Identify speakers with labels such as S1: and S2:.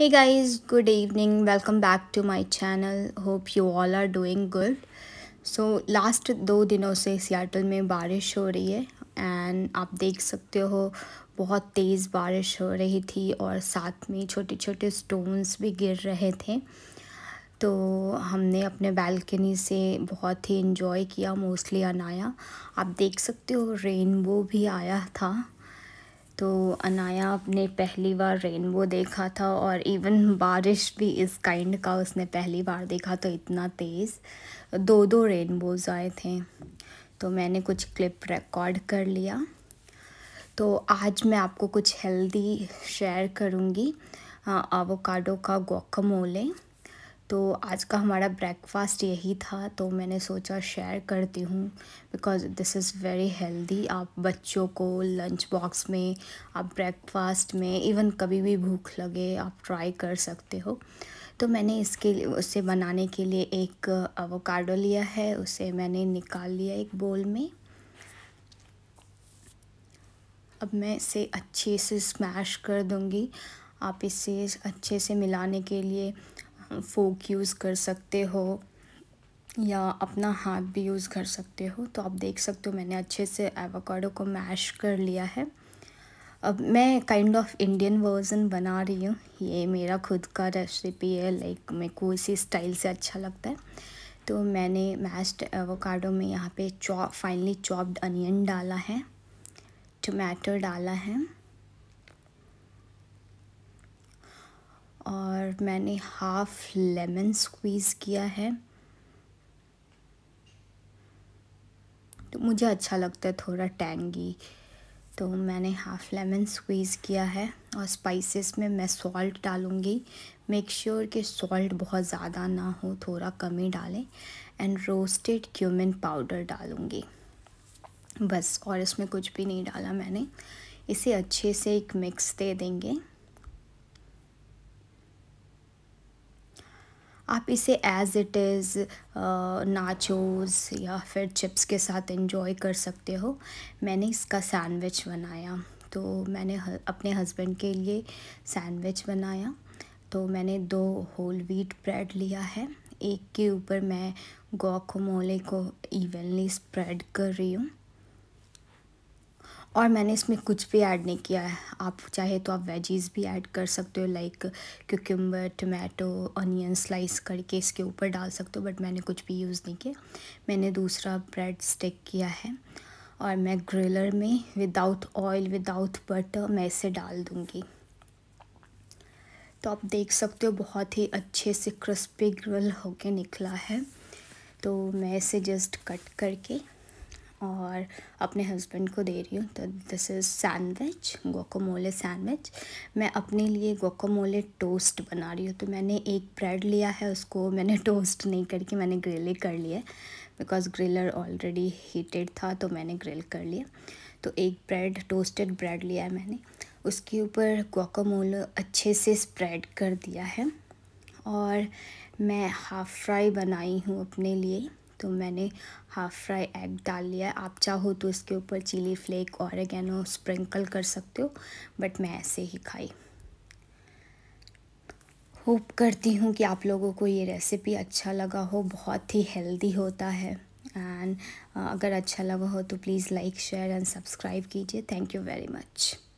S1: hey guys good evening welcome back to my channel hope you all are doing good so last दो दिनों से Seattle में बारिश हो रही है एंड आप देख सकते हो बहुत तेज़ बारिश हो रही थी और साथ में छोटे छोटे स्टोन्स भी गिर रहे थे तो हमने अपने बैल्कनी से बहुत ही इन्जॉय किया मोस्टली अनाया आप देख सकते हो रेनबो भी आया था तो अनाया ने पहली बार रेनबो देखा था और इवन बारिश भी इस काइंड का उसने पहली बार देखा तो इतना तेज़ दो दो रेनबोज आए थे तो मैंने कुछ क्लिप रिकॉर्ड कर लिया तो आज मैं आपको कुछ हेल्दी शेयर करूँगी आवोकाडो का गोकमोले तो आज का हमारा ब्रेकफास्ट यही था तो मैंने सोचा शेयर करती हूँ because this is very healthy आप बच्चों को लंच बॉक्स में आप ब्रेकफास्ट में इवन कभी भी भूख लगे आप ट्राई कर सकते हो तो मैंने इसके लिए उसे बनाने के लिए एक अवोकाडो लिया है उसे मैंने निकाल लिया एक बोल में अब मैं इसे अच्छे से स्मैश कर दूँगी आप इसे अच्छे से मिलाने के लिए फोक यूज़ कर सकते हो या अपना हाथ भी यूज़ कर सकते हो तो आप देख सकते हो मैंने अच्छे से एवोकाडो को मैश कर लिया है अब मैं काइंड ऑफ इंडियन वर्जन बना रही हूँ ये मेरा खुद का रेसिपी है लाइक मेरे को इसी स्टाइल से अच्छा लगता है तो मैंने मैश्ड एवोकाडो में यहाँ पे चॉप फाइनली चॉप्ड अनियन डाला है टमाटर डाला है मैंने हाफ लेमन स्क्वीज़ किया है तो मुझे अच्छा लगता है थोड़ा टैंगी तो मैंने हाफ़ लेमन स्क्वीज़ किया है और स्पाइसेस में मैं सॉल्ट डालूँगी मेक श्योर कि सॉल्ट बहुत ज़्यादा ना हो थोड़ा कम ही डालें एंड रोस्टेड क्यूमिन पाउडर डालूँगी बस और इसमें कुछ भी नहीं डाला मैंने इसे अच्छे से एक मिक्स दे देंगे आप इसे एज़ इट इज़ नाचोस या फिर चिप्स के साथ इन्जॉय कर सकते हो मैंने इसका सैंडविच बनाया तो मैंने अपने हस्बैंड के लिए सैंडविच बनाया तो मैंने दो होल व्हीट ब्रेड लिया है एक के ऊपर मैं गोखमोले को इवनली स्प्रेड कर रही हूँ और मैंने इसमें कुछ भी ऐड नहीं किया है आप चाहे तो आप वेजीज़ भी ऐड कर सकते हो like cucumber tomato onion slice करके इसके ऊपर डाल सकते हो बट मैंने कुछ भी यूज़ नहीं किया मैंने दूसरा ब्रेड स्टिक किया है और मैं ग्रिलर में विदाउट ऑयल विदाउट बटर मैं इसे डाल दूँगी तो आप देख सकते हो बहुत ही अच्छे से क्रिस्पी ग्रिल होके निकला है तो मैं इसे जस्ट कट करके और अपने हस्बैंड को दे रही हूँ तो this is sandwich guacamole sandwich मैं अपने लिए गोकोमोले टोस्ट बना रही हूँ तो मैंने एक ब्रेड लिया है उसको मैंने टोस्ट नहीं करके मैंने ग्रिल कर लिया बिकॉज ग्रिलर ऑलरेडी हीटेड था तो मैंने ग्रिल कर लिया तो एक ब्रेड टोस्टेड ब्रेड लिया है मैंने उसके ऊपर गोकोमोलो अच्छे से स्प्रेड कर दिया है और मैं हाफ़ फ्राई बनाई हूँ अपने लिए तो मैंने हाफ़ फ्राई एग डाल लिया आप चाहो तो इसके ऊपर चिली फ्लेक और अगैनो स्प्रिंकल कर सकते हो बट मैं ऐसे ही खाई होप करती हूँ कि आप लोगों को ये रेसिपी अच्छा लगा हो बहुत ही हेल्दी होता है एंड अगर अच्छा लगा हो तो please like share and subscribe कीजिए थैंक यू वेरी मच